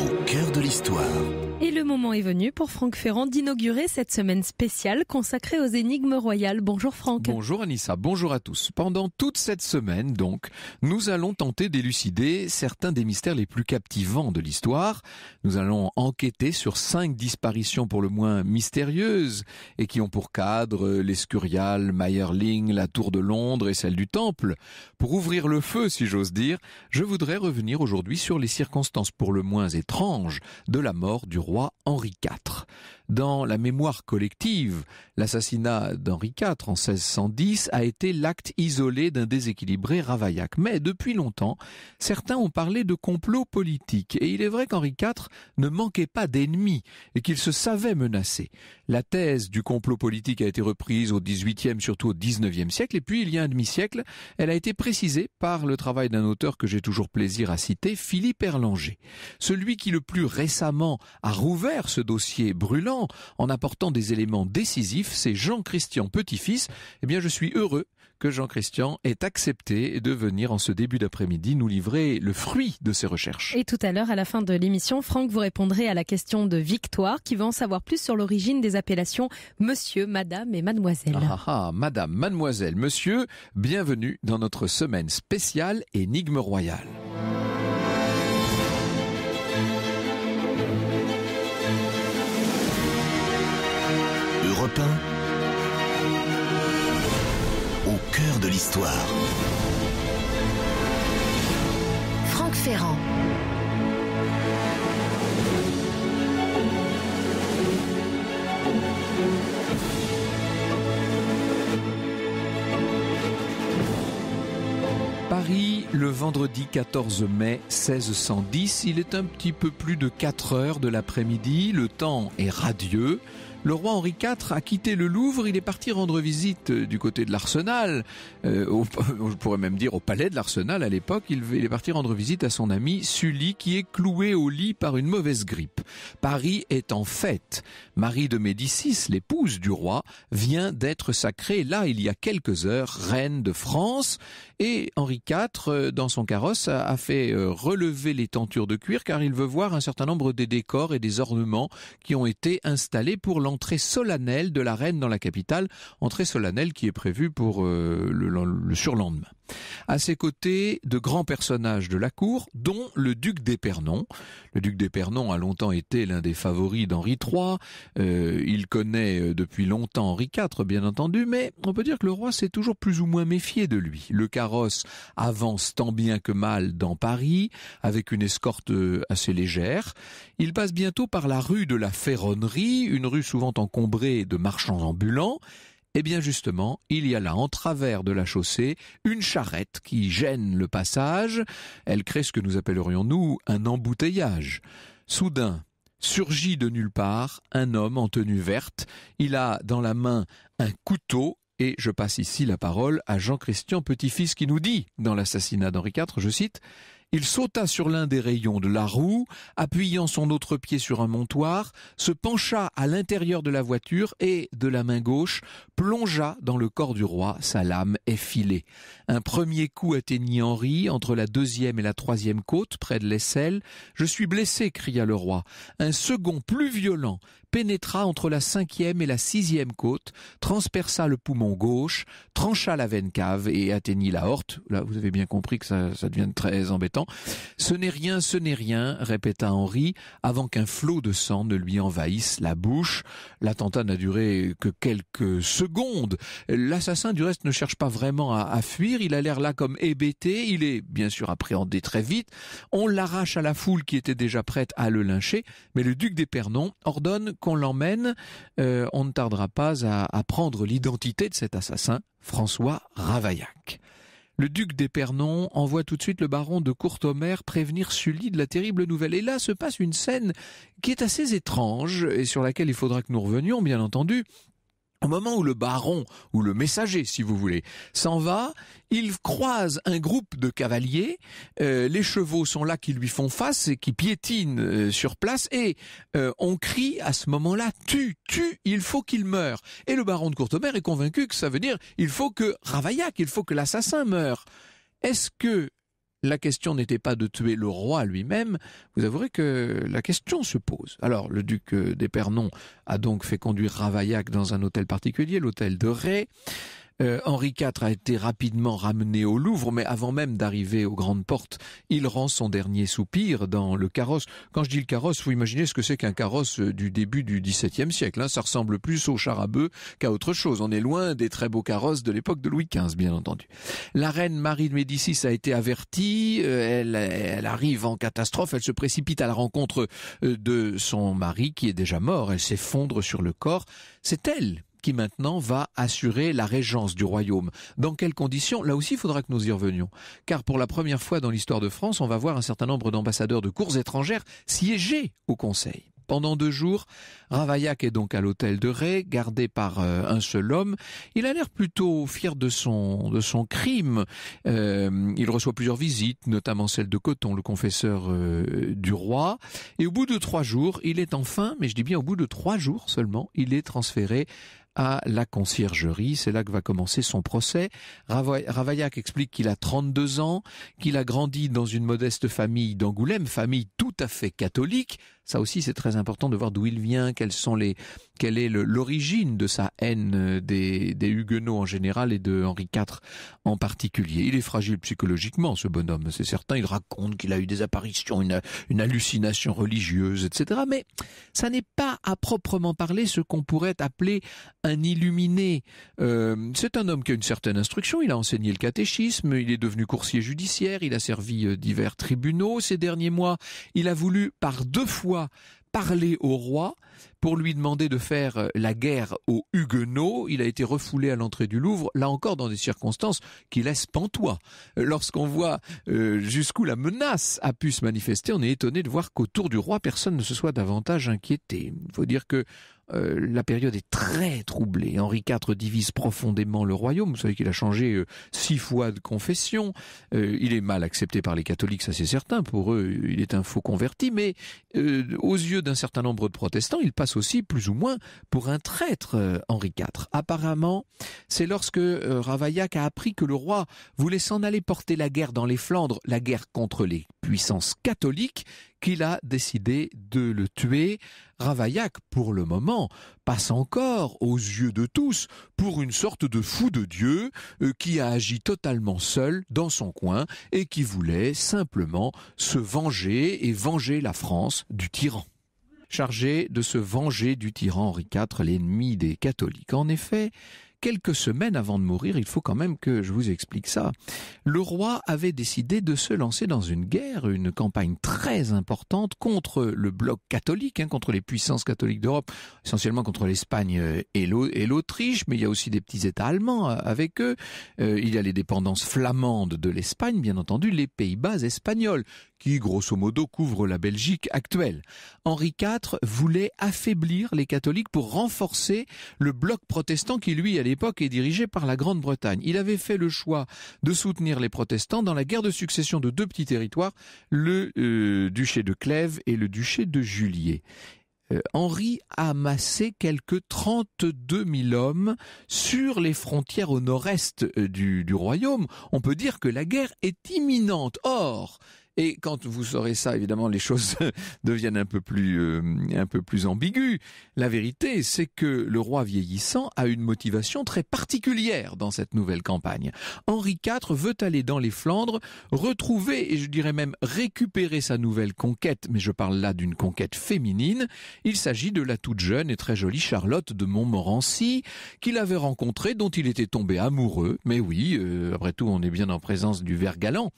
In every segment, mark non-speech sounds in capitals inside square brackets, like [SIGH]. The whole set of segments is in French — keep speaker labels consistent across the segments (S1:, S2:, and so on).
S1: au cœur de l'histoire.
S2: Et le moment est venu pour Franck Ferrand d'inaugurer cette semaine spéciale consacrée aux énigmes royales. Bonjour Franck.
S1: Bonjour Anissa, bonjour à tous. Pendant toute cette semaine donc, nous allons tenter d'élucider certains des mystères les plus captivants de l'histoire. Nous allons enquêter sur cinq disparitions pour le moins mystérieuses et qui ont pour cadre l'Escurial, Mayerling, la Tour de Londres et celle du Temple. Pour ouvrir le feu, si j'ose dire, je voudrais revenir aujourd'hui sur les circonstances pour le moins étonnantes de la mort du roi Henri IV dans la mémoire collective, l'assassinat d'Henri IV en 1610 a été l'acte isolé d'un déséquilibré Ravaillac. Mais depuis longtemps, certains ont parlé de complot politique, et il est vrai qu'Henri IV ne manquait pas d'ennemis et qu'il se savait menacé. La thèse du complot politique a été reprise au XVIIIe, surtout au XIXe siècle, et puis il y a un demi-siècle, elle a été précisée par le travail d'un auteur que j'ai toujours plaisir à citer, Philippe Erlanger. Celui qui le plus récemment a rouvert ce dossier brûlant en apportant des éléments décisifs, c'est Jean-Christian Petit-Fils. Eh bien, je suis heureux que Jean-Christian ait accepté de venir en ce début d'après-midi nous livrer le fruit de ses recherches.
S2: Et tout à l'heure, à la fin de l'émission, Franck, vous répondrez à la question de Victoire qui veut en savoir plus sur l'origine des appellations monsieur, madame et mademoiselle. ah,
S1: ah, ah madame, mademoiselle, monsieur, bienvenue dans notre semaine spéciale Énigme royale. au cœur de l'histoire.
S2: Franck Ferrand.
S1: Paris, le vendredi 14 mai 1610, il est un petit peu plus de 4 heures de l'après-midi, le temps est radieux, le roi Henri IV a quitté le Louvre, il est parti rendre visite euh, du côté de l'Arsenal, je euh, [LAUGHS] pourrais même dire au palais de l'Arsenal à l'époque, il, est parti rendre visite à son ami Sully qui est cloué au lit par une mauvaise grippe. Paris est en fête. Marie de Médicis, l'épouse du roi, vient d'être sacrée là il y a quelques heures reine de France et Henri IV euh, dans son carrosse a fait relever les tentures de cuir car il veut voir un certain nombre des décors et des ornements qui ont été installés pour l'entrée entrée solennelle de la reine dans la capitale, entrée solennelle qui est prévue pour euh, le surlendemain. À ses côtés, de grands personnages de la cour, dont le duc d'Épernon. Le duc d'Épernon a longtemps été l'un des favoris d'Henri III. Euh, il connaît euh, depuis longtemps Henri IV, bien entendu, mais on peut dire que le roi s'est toujours plus ou moins méfié de lui. Le carrosse avance tant bien que mal dans Paris, avec une escorte euh, assez légère. Il passe bientôt par la rue de la Ferronnerie, une rue souvent encombrée de marchands ambulants. Eh bien justement, il y a là, en travers de la chaussée, une charrette qui gêne le passage. Elle crée ce que nous appellerions, nous, un embouteillage. Soudain, surgit de nulle part un homme en tenue verte. Il a dans la main un couteau et je passe ici la parole à Jean-Christian Petit-Fils qui nous dit, dans l'assassinat d'Henri IV, je cite, il sauta sur l'un des rayons de la roue, appuyant son autre pied sur un montoir, se pencha à l'intérieur de la voiture et, de la main gauche, plongea dans le corps du roi sa lame effilée. Un premier coup atteignit Henri entre la deuxième et la troisième côte, près de l'aisselle. Je suis blessé, cria le roi. Un second plus violent pénétra entre la cinquième et la sixième côte, transperça le poumon gauche, trancha la veine cave et atteignit la horte. Là, vous avez bien compris que ça, devient très embêtant. Ce n'est rien, ce n'est rien, répéta Henri, avant qu'un flot de sang ne lui envahisse la bouche. L'attentat n'a duré que quelques secondes. L'assassin, du reste, ne cherche pas vraiment à, à fuir. Il a l'air là comme hébété. Il est, bien sûr, appréhendé très vite. On l'arrache à la foule qui était déjà prête à le lyncher, mais le duc d'Épernon ordonne qu'on l'emmène, euh, on ne tardera pas à, prendre l'identité de cet assassin, François Ravaillac. Le duc d'Épernon envoie tout de suite le baron de Courtomère prévenir Sully de la terrible nouvelle. Et là se passe une scène qui est assez étrange et sur laquelle il faudra que nous revenions, bien entendu. Au moment où le baron, ou le messager si vous voulez, s'en va, il croise un groupe de cavaliers, euh, les chevaux sont là qui lui font face et qui piétinent euh, sur place, et euh, on crie à ce moment-là, tue, tue, il faut qu'il meure. Et le baron de Courtomère est convaincu que ça veut dire, il faut que Ravaillac, il faut que l'assassin meure. Est-ce que la question n'était pas de tuer le roi lui-même, vous avouerez que la question se pose. Alors, le duc euh, d'Épernon a donc fait conduire Ravaillac dans un hôtel particulier, l'hôtel de Ré. Euh, Henri IV a été rapidement ramené au Louvre, mais avant même d'arriver aux grandes portes, il rend son dernier soupir dans le carrosse. Quand je dis le carrosse, vous imaginez ce que c'est qu'un carrosse euh, du début du XVIIe siècle. Hein. ça ressemble plus au char à qu'à autre chose. On est loin des très beaux carrosses de l'époque de Louis XV, bien entendu. La reine Marie de Médicis a été avertie. Euh, elle arrive en catastrophe. Elle se précipite à la rencontre de son mari qui est déjà mort. Elle s'effondre sur le corps. C'est elle qui maintenant va assurer la régence du royaume. Dans quelles conditions Là aussi, il faudra que nous y revenions. Car pour la première fois dans l'histoire de France, on va voir un certain nombre d'ambassadeurs de cours étrangères siéger au Conseil. Pendant deux jours, Ravaillac est donc à l'hôtel de Ré, gardé par euh, un seul homme. Il a l'air plutôt fier de son, de son crime. Euh, il reçoit plusieurs visites, notamment celle de Coton, le confesseur euh, du roi. Et au bout de trois jours, il est enfin, mais je dis bien au bout de trois jours seulement, il est transféré à la conciergerie. C'est là que va commencer son procès. Ravaillac explique qu'il a 32 ans, qu'il a grandi dans une modeste famille d'Angoulême, famille tout à fait catholique, ça aussi, c'est très important de voir d'où il vient, quels sont les, quelle est l'origine de sa haine euh, des, des Huguenots en général et de Henri IV en particulier. Il est fragile psychologiquement, ce bonhomme, c'est certain. Il raconte qu'il a eu des apparitions, une, une hallucination religieuse, etc. Mais ça n'est pas à proprement parler ce qu'on pourrait appeler un illuminé. Euh, c'est un homme qui a une certaine instruction. Il a enseigné le catéchisme. Il est devenu coursier judiciaire. Il a servi euh, divers tribunaux. Ces derniers mois, il a voulu par deux fois parler au roi pour lui demander de faire euh, la guerre aux Huguenots. Il a été refoulé à l'entrée du Louvre, là encore dans des circonstances qui laissent pantois. Euh, lorsqu'on voit euh, jusqu'où la menace a pu se manifester, on est étonné de voir qu'autour du roi, personne ne se soit davantage inquiété. Il faut dire que euh, la période est très troublée. Henri IV divise profondément le royaume. Vous savez qu'il a changé euh, six fois de confession. Euh, il est mal accepté par les catholiques, ça c'est certain. Pour eux, il est un faux converti. Mais aux yeux d'un certain nombre de protestants, il passe aussi plus ou moins pour un traître, Henri IV. Apparemment, c'est lorsque Ravaillac a appris que le roi voulait s'en aller porter la guerre dans les Flandres, la guerre contre les puissances catholiques, qu'il a décidé de le tuer. Ravaillac, pour le moment, passe encore aux yeux de tous pour une sorte de fou de Dieu euh, qui a agi totalement seul dans son coin et qui voulait simplement se venger et venger la France du tyran chargé de se venger du tyran Henri IV, l'ennemi des catholiques. En effet, quelques semaines avant de mourir, il faut quand même que je vous explique ça, le roi avait décidé de se lancer dans une guerre, une campagne très importante contre le bloc catholique, hein, contre les puissances catholiques d'Europe, essentiellement contre l'Espagne euh, et l'Autriche, mais il y a aussi des petits États allemands euh, avec eux. Euh, il y a les dépendances flamandes de l'Espagne, bien entendu, les Pays-Bas espagnols, qui grosso modo couvre la Belgique actuelle. Henri IV voulait affaiblir les catholiques pour renforcer le bloc protestant qui lui à l'époque est dirigé par la Grande-Bretagne. Il avait fait le choix de soutenir les protestants dans la guerre de succession de deux petits territoires, le euh, duché de Clèves et le duché de Juliers. Euh, Henri a amassé quelques 32 000 hommes sur les frontières au nord-est euh, du royaume. On peut dire que la guerre est imminente. Or, et quand vous saurez ça, évidemment, les choses [LAUGHS] deviennent un peu plus, euh, un peu plus ambiguës. La vérité, c'est que le roi vieillissant a une motivation très particulière dans cette nouvelle campagne. Henri IV veut aller dans les Flandres, retrouver et je dirais même récupérer sa nouvelle conquête, mais je parle là d'une conquête féminine. Il s'agit de la toute jeune et très jolie Charlotte de Montmorency, qu'il avait rencontrée, dont il était tombé amoureux. Mais oui, euh, après tout, on est bien en présence du vert galant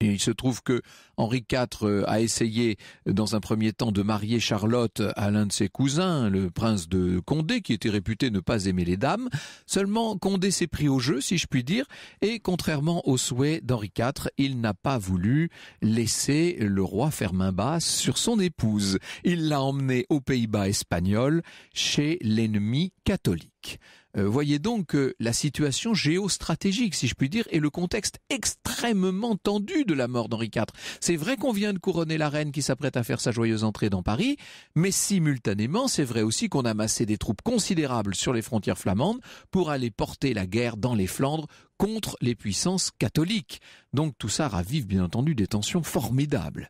S1: il se trouve que Henri IV euh, a essayé euh, dans un premier temps de marier Charlotte à l'un de ses cousins, le prince de Condé, qui était réputé ne pas aimer les dames. Seulement, Condé s'est pris au jeu, si je puis dire, et contrairement au souhait d'Henri IV, il n'a pas voulu laisser le roi faire main basse sur son épouse. Il l'a emmené aux Pays-Bas espagnols, chez l'ennemi catholique. Euh, voyez donc que la situation géostratégique, si je puis dire, est le contexte extrêmement tendu de la mort d'Henri IV. C'est vrai qu'on vient de couronner la reine qui s'apprête à faire sa joyeuse entrée dans Paris, mais simultanément, c'est vrai aussi qu'on a massé des troupes considérables sur les frontières flamandes pour aller porter la guerre dans les Flandres contre les puissances catholiques. Donc tout ça ravive bien entendu des tensions formidables.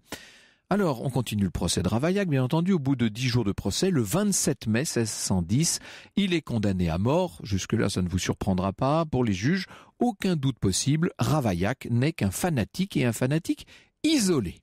S1: Alors, on continue le procès de Ravaillac, bien entendu. Au bout de dix jours de procès, le 27 mai 1610, il est condamné à mort. Jusque-là, ça ne vous surprendra pas. Pour les juges, aucun doute possible, Ravaillac n'est qu'un fanatique et un fanatique isolé.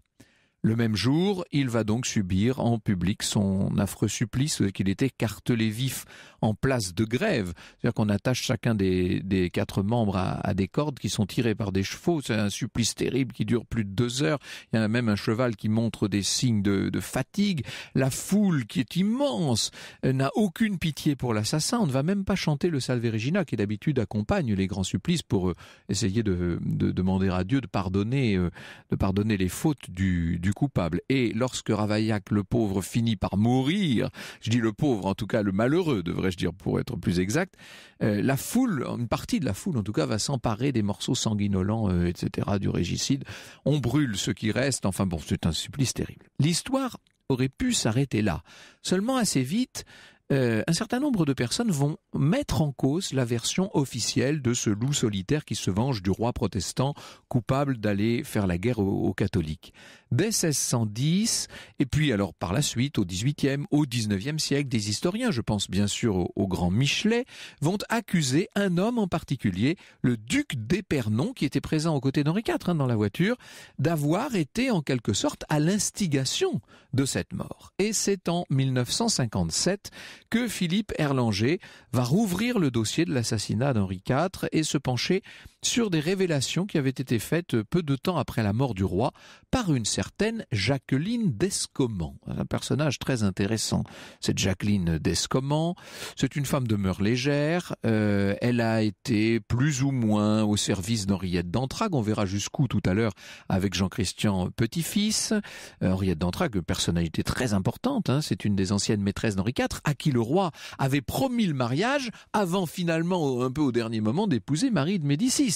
S1: Le même jour, il va donc subir en public son affreux supplice qu'il était cartelé vif en place de grève. C'est-à-dire qu'on attache chacun des, quatre membres à, des cordes qui sont tirées par des chevaux. C'est un supplice terrible qui dure plus de deux heures. Il y en a même un cheval qui montre des signes de, fatigue. La foule qui est immense euh, n'a aucune pitié pour l'assassin. On ne va même pas chanter le Salve Regina qui d'habitude accompagne les grands supplices pour euh, essayer de, de demander à Dieu de pardonner, euh, de pardonner les fautes du, du coupable. Et lorsque Ravaillac, le pauvre, finit par mourir, je dis le pauvre, en tout cas le malheureux devrait dire pour être plus exact, euh, la foule, une partie de la foule en tout cas, va s'emparer des morceaux sanguinolents, euh, etc., du régicide. On brûle ce qui reste, enfin bon, c'est un supplice terrible. L'histoire aurait pu s'arrêter là. Seulement assez vite, euh, un certain nombre de personnes vont mettre en cause la version officielle de ce loup solitaire qui se venge du roi protestant coupable d'aller faire la guerre aux catholiques dès 1610, et puis alors par la suite, au 18e, au XIXe siècle, des historiens, je pense bien sûr au, grand Michelet, vont accuser un homme en particulier, le duc d'Épernon, qui était présent aux côtés d'Henri IV hein, dans la voiture, d'avoir été en quelque sorte à l'instigation de cette mort. Et c'est en 1957 que Philippe Erlanger va rouvrir le dossier de l'assassinat d'Henri IV et se pencher sur des révélations qui avaient été faites euh, peu de temps après la mort du roi par une certaine Jacqueline d'Escomment. Un personnage très intéressant. Cette Jacqueline d'Escomment, c'est une femme de mœurs légères. Euh, elle a été plus ou moins au service d'Henriette d'Entragues. On verra jusqu'où tout à l'heure avec Jean-Christian Petit-Fils. Euh, Henriette d'Entrague, personnalité très importante. Hein. C'est une des anciennes maîtresses d'Henri IV à qui le roi avait promis le mariage avant finalement, un peu au dernier moment, d'épouser Marie de Médicis.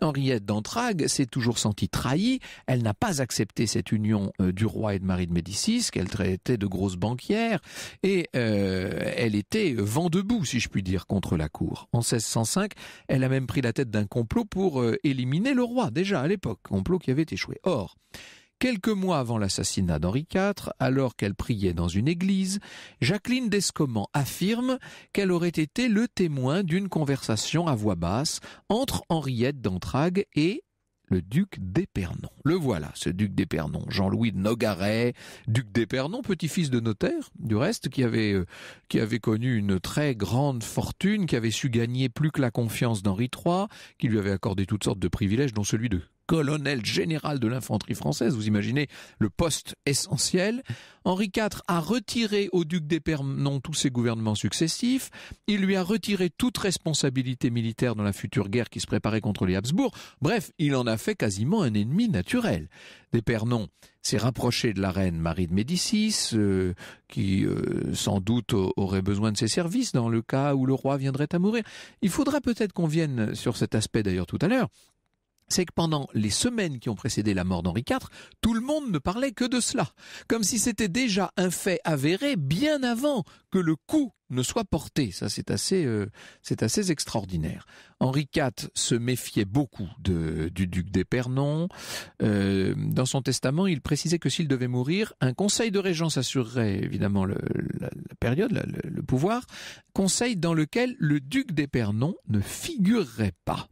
S1: Henriette d'Entragues s'est toujours sentie trahie. Elle n'a pas accepté cette union euh, du roi et de Marie de Médicis, qu'elle traitait de grosse banquière, et euh, elle était vent debout, si je puis dire, contre la cour. En 1605, elle a même pris la tête d'un complot pour euh, éliminer le roi, déjà à l'époque, complot qui avait échoué. Or, Quelques mois avant l'assassinat d'Henri IV, alors qu'elle priait dans une église, Jacqueline d'Escomment affirme qu'elle aurait été le témoin d'une conversation à voix basse entre Henriette d'Entrague et le duc d'Épernon. Le voilà, ce duc d'Épernon, Jean-Louis de Nogaret, duc d'Épernon, petit-fils de notaire, du reste, qui avait, euh, qui avait connu une très grande fortune, qui avait su gagner plus que la confiance d'Henri III, qui lui avait accordé toutes sortes de privilèges, dont celui de colonel général de l'infanterie française, vous imaginez le poste essentiel. Henri IV a retiré au duc d'Epernon tous ses gouvernements successifs, il lui a retiré toute responsabilité militaire dans la future guerre qui se préparait contre les Habsbourg, bref, il en a fait quasiment un ennemi naturel. D'Epernon s'est rapproché de la reine Marie de Médicis, euh, qui euh, sans doute aurait besoin de ses services dans le cas où le roi viendrait à mourir. Il faudra peut-être qu'on vienne sur cet aspect d'ailleurs tout à l'heure c'est que pendant les semaines qui ont précédé la mort d'Henri IV, tout le monde ne parlait que de cela, comme si c'était déjà un fait avéré bien avant que le coup ne soit porté. Ça, c'est assez, euh, c'est assez extraordinaire. Henri IV se méfiait beaucoup du duc d'Épernon. Euh, dans son testament, il précisait que s'il devait mourir, un conseil de régence assurerait évidemment la, période, le, pouvoir, conseil dans lequel le duc d'Épernon ne figurerait pas.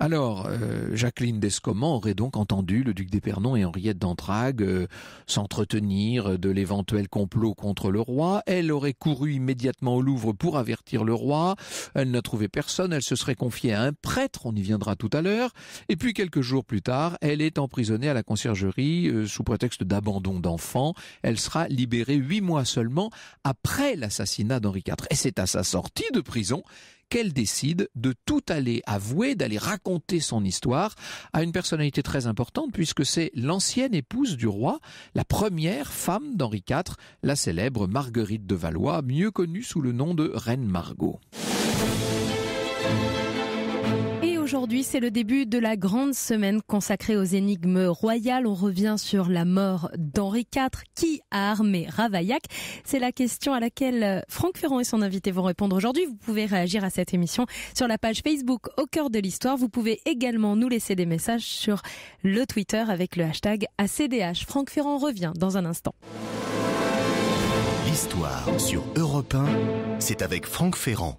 S1: Alors, euh, Jacqueline d'Escomment aurait donc entendu le duc d'Épernon et Henriette d'Entrague euh, s'entretenir de l'éventuel complot contre le roi. Elle aurait couru immédiatement au Louvre pour avertir le roi. Elle n'a trouvé personne. Elle se serait confiée à un prêtre. On y viendra tout à l'heure. Et puis, quelques jours plus tard, elle est emprisonnée à la conciergerie euh, sous prétexte d'abandon d'enfant. Elle sera libérée huit mois seulement après l'assassinat d'Henri IV. Et c'est à sa sortie de prison qu'elle décide de tout aller avouer, d'aller raconter son histoire à une personnalité très importante puisque c'est l'ancienne épouse du roi, la première femme d'Henri IV, la célèbre Marguerite de Valois, mieux connue sous le nom de Reine Margot.
S2: Aujourd'hui, c'est le début de la grande semaine consacrée aux énigmes royales. On revient sur la mort d'Henri IV. Qui a armé Ravaillac C'est la question à laquelle euh, Franck Ferrand et son invité vont répondre aujourd'hui. Vous pouvez réagir à cette émission sur la page Facebook Au cœur de l'histoire. Vous pouvez également nous laisser des messages sur le Twitter avec le hashtag ACDH. Franck Ferrand revient dans un instant.
S1: L'histoire sur Europe 1, c'est avec Franck Ferrand.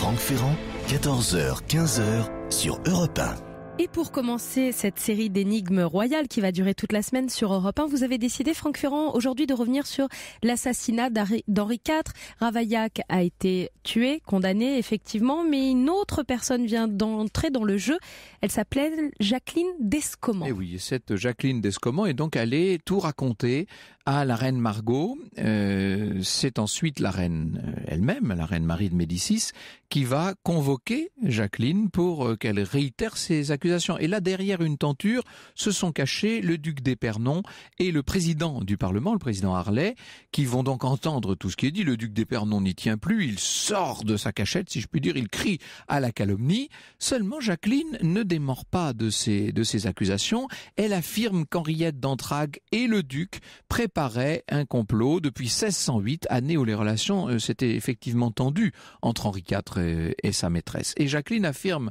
S1: Franck Ferrand 14h, 15h sur Europe 1.
S2: Et pour commencer cette série d'énigmes royales qui va durer toute la semaine sur Europe 1, vous avez décidé, Franck Ferrand, aujourd'hui de revenir sur l'assassinat d'Henri IV. Ravaillac a été tué, condamné effectivement, mais une autre personne vient d'entrer dans le jeu. Elle s'appelait Jacqueline Descomment. Et eh oui,
S1: cette Jacqueline Descomans est donc allée tout raconter à la reine Margot. Euh, c'est ensuite la reine euh, elle-même, la reine Marie de Médicis, qui va convoquer Jacqueline pour euh, qu'elle réitère ses accusations. Et là, derrière une tenture, se sont cachés le duc d'Épernon et le président du Parlement, le président Harlay, qui vont donc entendre tout ce qui est dit. Le duc d'Épernon n'y tient plus, il sort de sa cachette, si je puis dire, il crie à la calomnie. Seulement, Jacqueline ne démord pas de ses, de accusations. Elle affirme qu'Henriette d'Entrague et le duc préparent paraît un complot depuis 1608, année où les relations euh, s'étaient effectivement tendues entre Henri IV et, sa maîtresse. Et Jacqueline affirme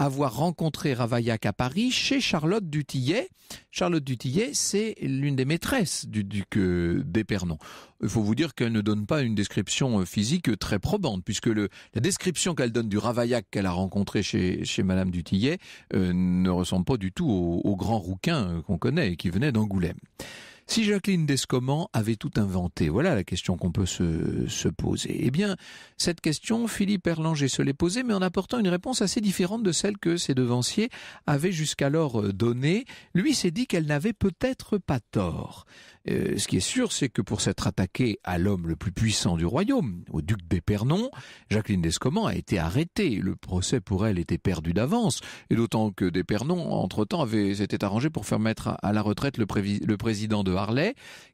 S1: avoir rencontré Ravaillac à Paris chez Charlotte Dutillet. Charlotte Dutillet, c'est l'une des maîtresses du duc d'Epernon. Euh, d'Épernon. Il faut vous dire qu'elle ne donne pas une description euh, physique très probante, puisque la description qu'elle donne du Ravaillac qu'elle a rencontré chez, chez Madame Dutillet ne ressemble pas du tout au grand rouquin qu'on connaît et qui venait d'Angoulême. Si Jacqueline Descomans avait tout inventé, voilà la question qu'on peut se, poser. Eh bien, cette question, Philippe Erlanger se l'est posée, mais en apportant une réponse assez différente de celle que ses devanciers avaient jusqu'alors euh, donnée. Lui s'est dit qu'elle n'avait peut-être pas tort. Euh, ce qui est sûr, c'est que pour s'être attaqué à l'homme le plus puissant du royaume, au duc d'Épernon, Jacqueline Descomans a été arrêtée. Le procès pour elle était perdu d'avance, et d'autant que d'Épernon, entre-temps, s'était arrangé pour faire mettre à, la retraite le, le président de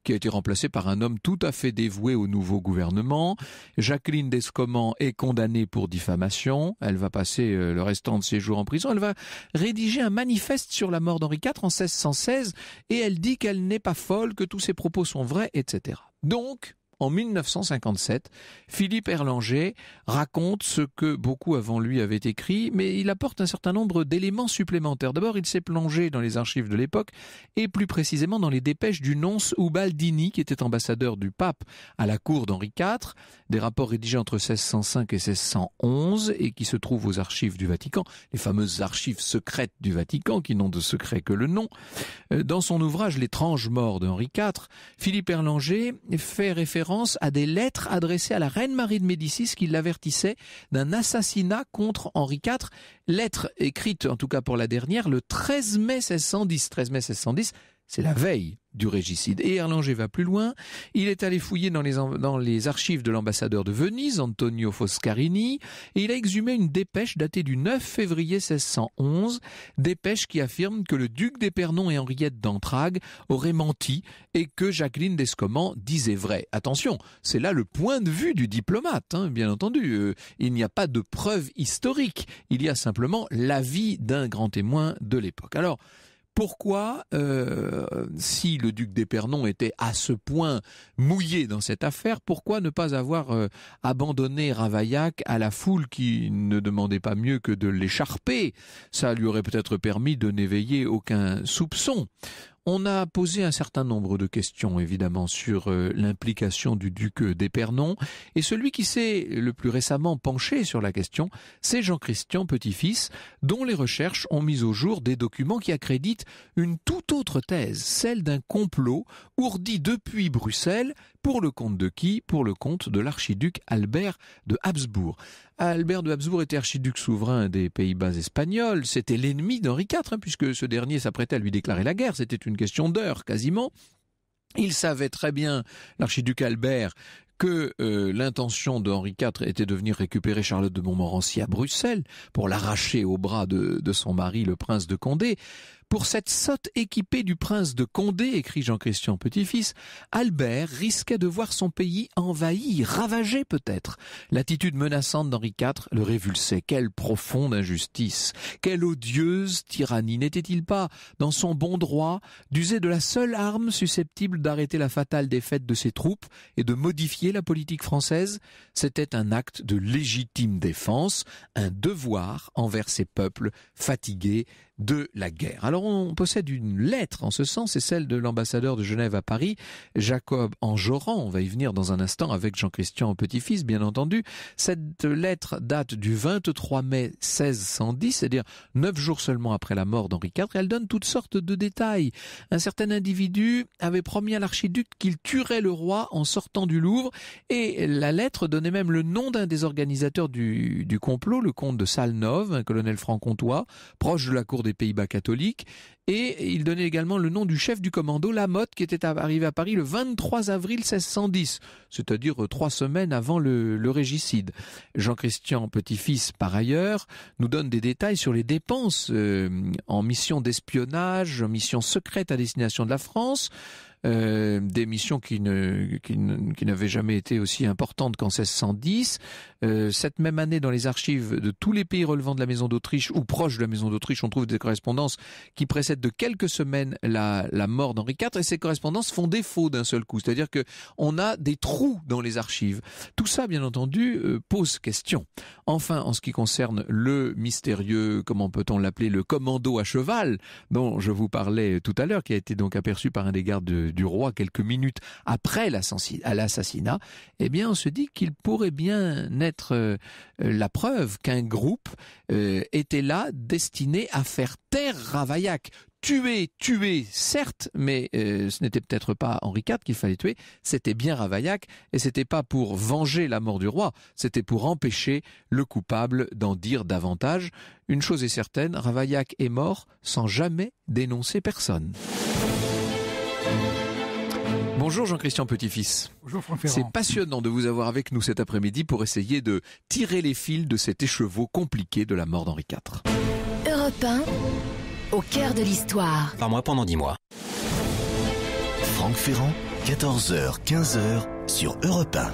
S1: qui a été remplacé par un homme tout à fait dévoué au nouveau gouvernement. Jacqueline Descomment est condamnée pour diffamation. Elle va passer euh, le restant de ses jours en prison. Elle va rédiger un manifeste sur la mort d'Henri IV en 1616 et elle dit qu'elle n'est pas folle, que tous ses propos sont vrais, etc. Donc, en 1957, Philippe Erlanger raconte ce que beaucoup avant lui avaient écrit, mais il apporte un certain nombre d'éléments supplémentaires. D'abord, il s'est plongé dans les archives de l'époque, et plus précisément dans les dépêches du nonce Ubaldini, qui était ambassadeur du pape à la cour d'Henri IV, des rapports rédigés entre 1605 et 1611, et qui se trouvent aux archives du Vatican, les fameuses archives secrètes du Vatican, qui n'ont de secret que le nom. Euh, dans son ouvrage L'étrange mort d'Henri IV, Philippe Erlanger fait référence à des lettres adressées à la reine Marie de Médicis qui l'avertissait d'un assassinat contre Henri IV. Lettre écrite, en tout cas pour la dernière, le mai 13 mai 1610, c'est la veille du régicide. Et Erlanger va plus loin. Il est allé fouiller dans les, archives de l'ambassadeur de Venise, Antonio Foscarini, et il a exhumé une dépêche datée du 9 février 1611, dépêche qui affirme que le duc d'Épernon et Henriette d'Entrague auraient menti et que Jacqueline d'Escomment disait vrai. Attention, c'est là le point de vue du diplomate, hein, bien entendu. Euh, il n'y a pas de preuve historique, il y a simplement l'avis d'un grand témoin de l'époque. Alors, pourquoi, euh, si le duc d'Épernon était à ce point mouillé dans cette affaire, pourquoi ne pas avoir euh, abandonné Ravaillac à la foule qui ne demandait pas mieux que de l'écharper Ça lui aurait peut-être permis de n'éveiller aucun soupçon. On a posé un certain nombre de questions, évidemment, sur euh, l'implication du duc euh, d'Épernon, et celui qui s'est le plus récemment penché sur la question, c'est Jean-Christian Petit-Fils, dont les recherches ont mis au jour des documents qui accréditent une toute autre thèse, celle d'un complot ourdi depuis Bruxelles, pour le compte de qui Pour le compte de l'archiduc Albert de Habsbourg. Albert de Habsbourg était archiduc souverain des Pays-Bas espagnols. C'était l'ennemi d'Henri IV, hein, puisque ce dernier s'apprêtait à lui déclarer la guerre. C'était une question d'heure, quasiment. Il savait très bien, l'archiduc Albert, que euh, l'intention d'Henri Henri IV était de venir récupérer Charlotte de Montmorency à Bruxelles pour l'arracher au bras de son mari, le prince de Condé. Pour cette sotte équipée du prince de Condé, écrit Jean-Christian Petit-Fils, Albert risquait de voir son pays envahi, ravagé peut-être. L'attitude menaçante d'Henri IV le révulsait. Quelle profonde injustice, quelle odieuse tyrannie n'était-il pas, dans son bon droit, d'user de la seule arme susceptible d'arrêter la fatale défaite de ses troupes et de modifier la politique française C'était un acte de légitime défense, un devoir envers ses peuples fatigués de la guerre. Alors on possède une lettre en ce sens, c'est celle de l'ambassadeur de Genève à Paris, Jacob Enjoran, on va y venir dans un instant avec Jean-Christian Petit-Fils bien entendu. Cette lettre date du 23 mai 1610, c'est-à-dire neuf jours seulement après la mort d'Henri IV, et elle donne toutes sortes de détails. Un certain individu avait promis à l'archiduc qu'il tuerait le roi en sortant du Louvre, et la lettre donnait même le nom d'un des organisateurs du, du complot, le comte de Salnov, un colonel franc-comtois, proche de la cour des Pays-Bas catholiques. Et il donnait également le nom du chef du commando, Lamotte, qui était arrivé à Paris le 23 avril 1610, c'est-à-dire euh, trois semaines avant le, régicide. Jean-Christian Petit-Fils, par ailleurs, nous donne des détails sur les dépenses euh, en mission d'espionnage, mission secrète à destination de la France. Euh, des missions qui ne qui, qui n'avaient jamais été aussi importantes qu'en 1610. Euh, cette même année, dans les archives de tous les pays relevant de la Maison d'Autriche ou proches de la Maison d'Autriche, on trouve des correspondances qui précèdent de quelques semaines la, la mort d'Henri IV et ces correspondances font défaut d'un seul coup. C'est-à-dire que on a des trous dans les archives. Tout ça, bien entendu, euh, pose question. Enfin, en ce qui concerne le mystérieux, comment peut-on l'appeler, le commando à cheval dont je vous parlais tout à l'heure, qui a été donc aperçu par un des gardes de, du roi quelques minutes après l'assassinat, eh bien on se dit qu'il pourrait bien être euh, la preuve qu'un groupe euh, était là destiné à faire taire Ravaillac, Tuer, tuer, certes, mais euh, ce n'était peut-être pas Henri IV qu'il fallait tuer, c'était bien Ravaillac, et c'était pas pour venger la mort du roi, c'était pour empêcher le coupable d'en dire davantage. Une chose est certaine, Ravaillac est mort sans jamais dénoncer personne. Bonjour Jean-Christian Petit-Fils. Bonjour Franck Ferrand. C'est passionnant de vous avoir avec nous cet après-midi pour essayer de tirer les fils de cet écheveau compliqué de la mort d'Henri IV.
S2: Europe 1, au cœur de l'histoire.
S1: Par moi pendant 10 mois. Franck Ferrand, 14h, 15h sur Europe 1.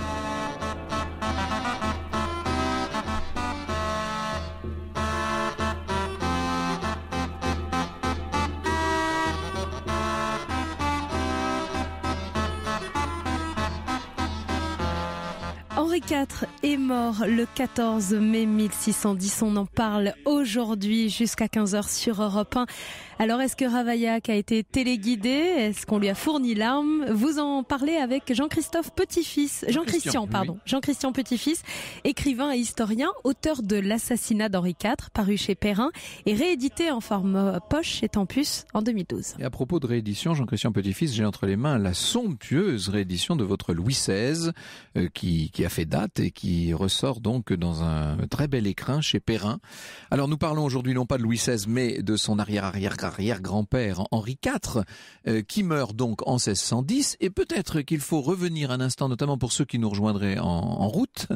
S2: le 14 mai 1610. On en parle aujourd'hui jusqu'à 15h sur Europe 1. Alors, est-ce que Ravaillac a été téléguidé Est-ce qu'on lui a fourni l'arme Vous en parlez avec Jean-Christophe Petit-Fils, Jean-Christian, pardon, Jean-Christian Petit-Fils, écrivain et historien, auteur de L'assassinat d'Henri IV, paru chez Perrin et réédité en forme poche et plus en 2012. Et à
S1: propos de réédition, Jean-Christian Petit-Fils, j'ai entre les mains la somptueuse réédition de votre Louis XVI, euh, qui, qui a fait date et qui ressort donc dans un très bel écrin chez Perrin. Alors, nous parlons aujourd'hui non pas de Louis XVI, mais de son arrière-arrière-grand arrière-grand-père Henri IV, euh, qui meurt donc en 1610. Et peut-être qu'il faut revenir un instant, notamment pour ceux qui nous rejoindraient en route,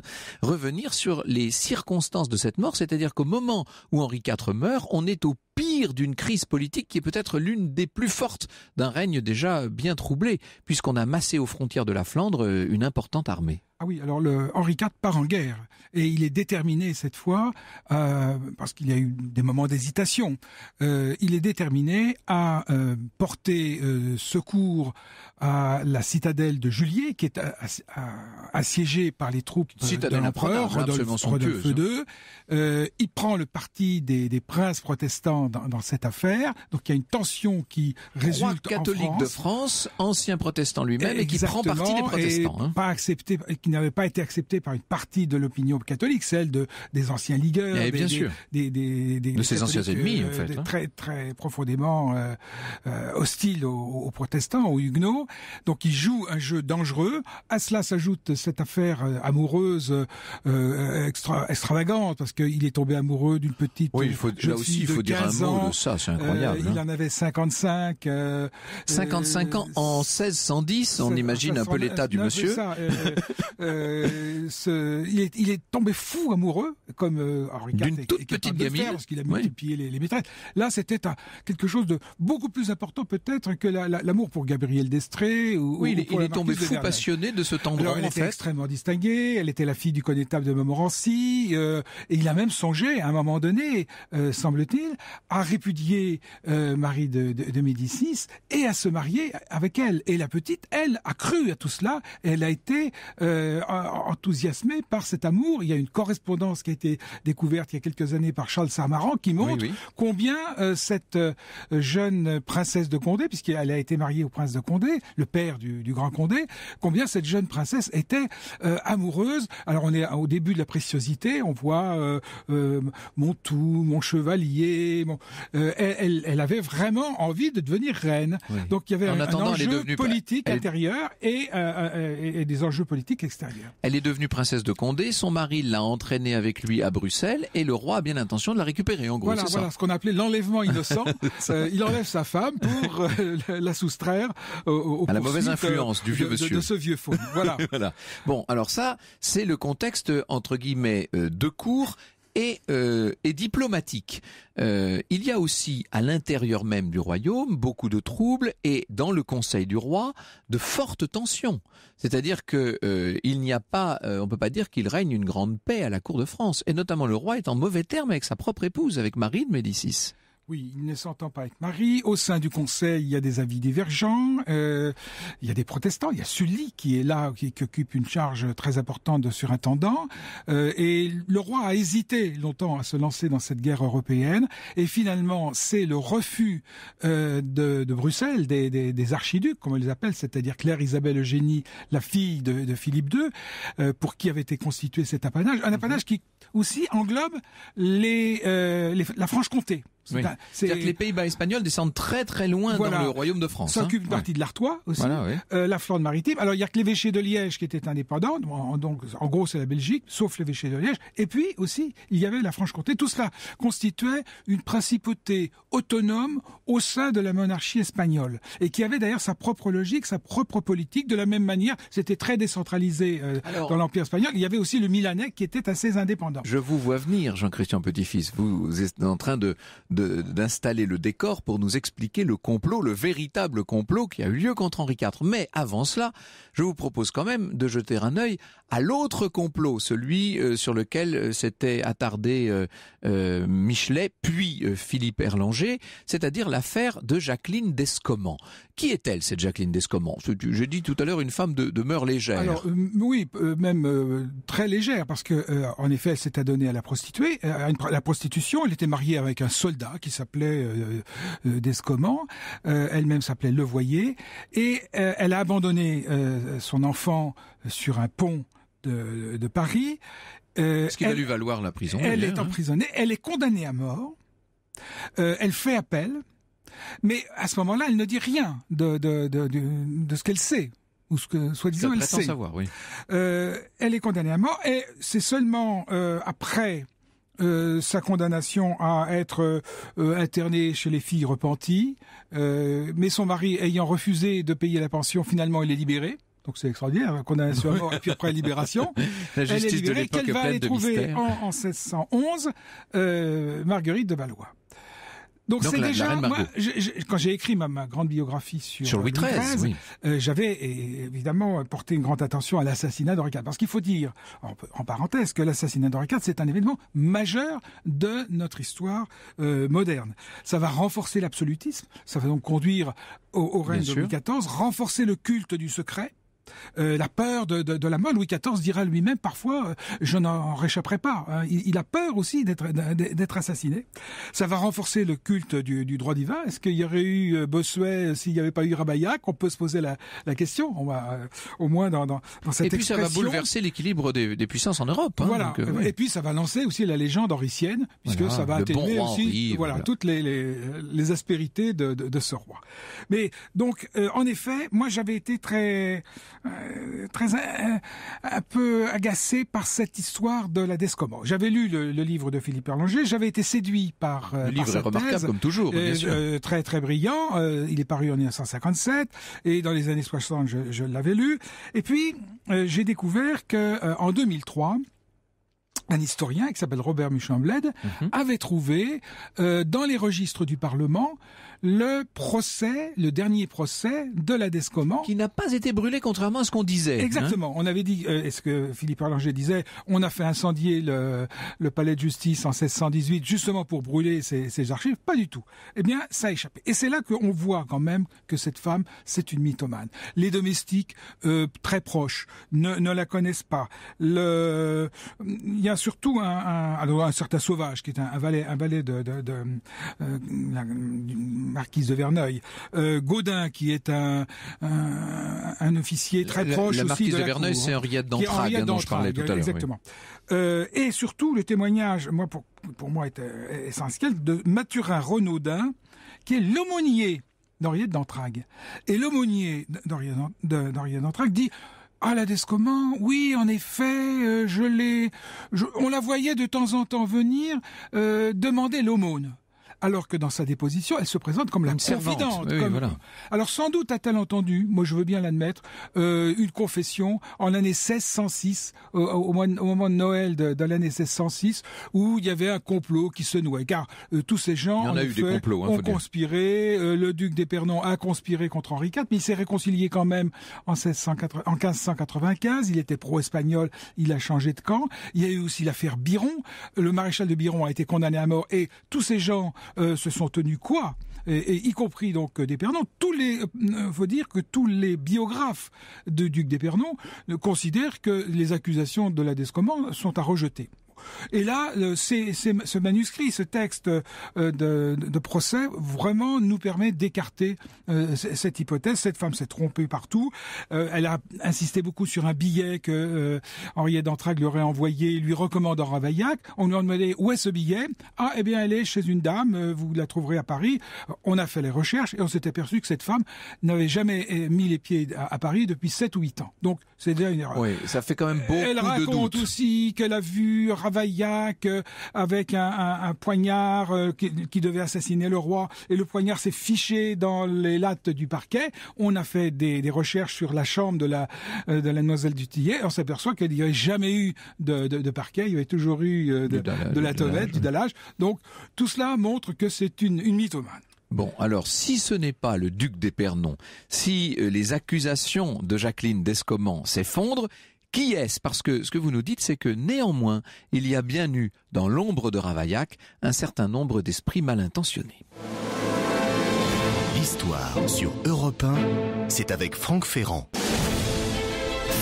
S1: revenir sur les circonstances de cette mort, c'est-à-dire qu'au moment où Henri IV meurt, on est au pire d'une crise politique qui est peut-être l'une des plus fortes d'un règne déjà bien troublé, puisqu'on a massé aux frontières de la Flandre euh, une importante armée.
S3: Ah oui, alors Henri IV part en guerre et il est déterminé cette fois, euh, parce qu'il y a eu des moments d'hésitation, euh, il est déterminé à porter secours à la citadelle de Julier, qui est assiégée par les troupes de l'empereur hein, Rodolphe, II. Hein. il prend le parti des princes protestants dans, cette affaire. Donc il y a une tension qui résulte Roi catholique de
S1: France, ancien protestant lui-même, et qui prend partie des protestants.
S3: Hein. pas accepté, qui n'avait pas été accepté par une partie de l'opinion catholique, celle de, des anciens ligueurs, eh, des, bien sûr. des, de ses anciens ennemis, euh, en fait, hein. très très profondément euh, euh, hostile aux, protestants, aux huguenots. Donc il joue un jeu dangereux. À cela s'ajoute cette affaire amoureuse extravagante, parce qu'il est tombé amoureux d'une petite. Oui, il faut, là aussi, il faut dire un ça, c'est incroyable. Euh, il hein. en avait 55. 55 euh, ans en 1610, euh, on imagine un peu l'état du monsieur. ce, il, est, tombé fou amoureux, comme D'une toute petite gamine. parce qu'il a multiplié les, maîtresses. Là, c'était quelque chose de beaucoup plus important peut-être que l'amour pour Gabriel Destré. oui, il, est tombé fou passionné
S1: de ce en fait. elle était
S3: extrêmement distinguée. Elle était la fille du connétable de Montmorency. et il a même songé à un moment donné, semble-t-il, à répudier euh, Marie de, de, Médicis et à se marier avec elle. Et la petite, elle, a cru à tout cela. Elle a été euh, enthousiasmée par cet amour. Il y a une correspondance qui a été découverte il y a quelques années par Charles samaran qui montre combien euh, cette euh, jeune princesse de Condé, puisqu'elle a été mariée au prince de Condé, le père du, du grand Condé, combien cette jeune princesse était amoureuse. Alors on est au début de la préciosité. On voit mon tout, mon chevalier, mon euh, elle, avait vraiment envie de devenir reine. Donc il y avait un, enjeu politique intérieur euh, euh, et, des enjeux politiques extérieurs.
S1: Elle est devenue princesse de Condé. Son mari l'a entraînée avec lui à Bruxelles et le roi a bien l'intention de la récupérer. En gros, voilà, voilà ce
S3: qu'on appelait l'enlèvement innocent. [LAUGHS] il enlève sa femme pour la soustraire au, à la mauvaise influence du vieux de, monsieur de, ce vieux faux. [LAUGHS] Voilà.
S1: Bon, alors ça, c'est le contexte entre guillemets de cours et, euh, et diplomatique. Euh, il y a aussi à l'intérieur même du royaume beaucoup de troubles et dans le conseil du roi de fortes tensions. C'est-à-dire que euh, il n'y a pas, on peut pas dire qu'il règne une grande paix à la cour de France. Et notamment le roi est en mauvais terme avec sa propre épouse, avec Marie de Médicis.
S3: Oui, il ne s'entend pas avec Marie. Au sein du Conseil, il y a des avis divergents. Euh, il y a des protestants. Il y a Sully qui est là, qui, qui occupe une charge très importante de surintendant. Euh, et le roi a hésité longtemps à se lancer dans cette guerre européenne. Et finalement, c'est le refus euh, de, Bruxelles, des, archiducs, comme on les appelle, c'est-à-dire Claire-Isabelle Eugénie, la fille de, Philippe II, pour qui avait été constitué cet apanage. Un apanage mhm. qui aussi englobe les la Franche-Comté. C'est-à-dire que les Pays-Bas espagnols descendent très très loin dans le royaume de France. Ça hein. occupe une partie de l'Artois aussi, euh, la Flandre-Maritime. Alors il y a que l'évêché de Liège qui était indépendant, donc en gros c'est la Belgique, sauf l'évêché de Liège. Et puis aussi il y avait la Franche-Comté. Tout cela constituait une principauté autonome au sein de la monarchie espagnole et qui avait d'ailleurs sa propre logique, sa propre politique. De la même manière, c'était très décentralisé euh, dans l'Empire espagnol. Il y avait aussi le Milanais qui était assez indépendant.
S1: Je vous vois venir, Jean-Christian Petit-Fils. Vous êtes en train de d'installer le décor pour nous expliquer le complot, le véritable complot qui a eu lieu contre Henri IV. Mais avant cela, je vous propose quand même de jeter un œil à l'autre complot, celui euh, sur lequel euh, s'était attardé euh, Michelet, puis Philippe Erlanger, c'est-à-dire l'affaire de Jacqueline Descomment. Qui est-elle, cette Jacqueline Descomment J'ai dit tout à l'heure une femme de, de mœurs légères. Alors,
S3: oui, même très légère, parce que en effet, elle s'est adonnée à la à la prostitution. Elle était mariée avec un soldat qui s'appelait euh, euh, Descomans. Euh, elle-même s'appelait Levoyer. Et elle a abandonné son enfant sur un pont de, Paris. Ce qui va lui valoir la prison. Elle est hein. emprisonnée, elle est condamnée à mort. elle fait appel, mais à ce moment-là, elle ne dit rien de, de, ce qu'elle sait ou ce que soit disant elle sait. Savoir, elle est condamnée à mort et c'est seulement après euh, sa condamnation à être euh, internée chez les filles repenties, euh, mais son mari ayant refusé de payer la pension, finalement il est libéré. Donc c'est extraordinaire, hein, condamnation à mort et puis après libération. [LAUGHS] la elle est libérée, qu'elle va aller trouver en, en, 1611, Marguerite de Valois. Donc, c'est déjà, moi, quand j'ai écrit ma, grande biographie sur, euh, Louis XIII, euh, j'avais euh, évidemment porté une grande attention à l'assassinat d'Henri IV. Parce qu'il faut dire, en, parenthèse, que l'assassinat d'Henri IV, c'est un événement majeur de notre histoire moderne. Ça va renforcer l'absolutisme, ça va donc conduire au règne de Louis XIV, renforcer le culte du secret, euh, la peur de, la mort. Louis XIV dira lui-même parfois euh, je n'en réchapperai pas. Hein. Il, a peur aussi d'être assassiné. Ça va renforcer le culte du, droit divin. Est-ce qu'il y aurait eu euh, Bossuet s'il n'y avait pas eu Rabaillac On peut se poser la, question. On va au moins dans, dans, dans Et puis ça va bouleverser
S1: l'équilibre des, puissances en Europe. Hein, Et
S3: puis ça va lancer aussi la légende henricienne puisque ça va atténuer aussi voilà, toutes les, aspérités de, ce roi. Mais donc en effet, moi j'avais été très euh, très euh, un peu agacé par cette histoire de la Descomo. J'avais lu le, livre de Philippe Erlanger, j'avais été séduit par, euh, le livre est remarquable comme toujours, bien sûr. très très brillant. il est paru en 1957 et dans les années 60, je, l'avais lu. Et puis j'ai découvert que en 2003 un historien qui s'appelle Robert Muchambled mhm. avait trouvé dans les registres du Parlement le procès, le dernier procès de la Descoman. Qui n'a pas été brûlé contrairement à ce qu'on disait. Hein. Exactement. on avait dit, euh, est-ce que Philippe Arlanger disait, on a fait incendier le, le palais de justice en 1618 justement pour brûler ses, archives Pas du tout. Eh bien, ça a échappé. Et c'est là qu'on voit quand même que cette femme, c'est une mythomane. Les domestiques euh, très proches ne, la connaissent pas. Le... Il y a surtout un, un, un certain sauvage qui est un, valet, un valet de, de, de, euh, marquise de Verneuil. Euh, Gaudin, qui est un, officier très proche la aussi de, de Verneuil, c'est Henriette d'Entrague, hein, dont je parlais tout à l'heure. Exactement. Euh, et surtout, le témoignage, moi, pour, moi, est euh, essentiel, de Mathurin Renaudin, qui est l'aumônier d'Henriette d'Entrague. Et l'aumônier d'Henriette d'Entrague dit... Ah, la Descomment, oui, en effet, je l'ai. On la voyait de temps en temps venir demander l'aumône alors que dans sa déposition, elle se présente comme la servante. Alors sans doute a-t-elle entendu, moi je veux bien l'admettre, euh, une confession en l'année 1606, au, moment de Noël de, l'année 1606, où il y avait un complot qui se nouait. Car euh, tous ces gens hein, ont conspiré, euh, le duc d'Epernon a conspiré contre Henri IV, mais il s'est réconcilié quand même en, en 1595, il était pro-espagnol, il a changé de camp. Il y a eu aussi l'affaire Biron, le maréchal de Biron a été condamné à mort et tous ces gens euh, se sont tenus quoi et, y compris donc euh, d'Épernon, tous les, euh, faut dire que tous les biographes de duc d'Épernon considèrent que les accusations de la descommande sont à rejeter. Et là, euh, c'est, ce manuscrit, ce texte euh, de, de, procès, vraiment nous permet d'écarter euh, cette hypothèse. Cette femme s'est trompée partout. elle a insisté beaucoup sur un billet que Henriette d'Entrague lui aurait envoyé, lui recommandant Ravaillac. On lui a demandé où est ce billet. Ah, eh bien, elle est chez une dame. Vous la trouverez à Paris. On a fait les recherches et on s'est aperçu que cette femme n'avait jamais mis les pieds à, Paris depuis 7 ou 8 ans. Donc, c'est déjà une erreur.
S1: Oui, ça fait quand
S3: même beaucoup Elle raconte aussi qu'elle a vu euh, avec un, poignard euh, qui, devait assassiner le roi et le poignard s'est fiché dans les lattes du parquet. On a fait des, recherches sur la chambre de la, euh, de la demoiselle du On s'aperçoit qu'il n'y avait jamais eu de, parquet. Il y avait toujours eu de, la tovette, du dallage. Donc tout cela montre que c'est une, mythomane.
S1: Bon, alors si ce n'est pas le duc d'Épernon, si les accusations de Jacqueline d'Escomment s'effondrent, qui est-ce Parce que ce que vous nous dites, c'est que néanmoins, il y a bien eu, dans l'ombre de Ravaillac, un certain nombre d'esprits mal intentionnés. L'histoire sur Europe c'est avec Franck Ferrand.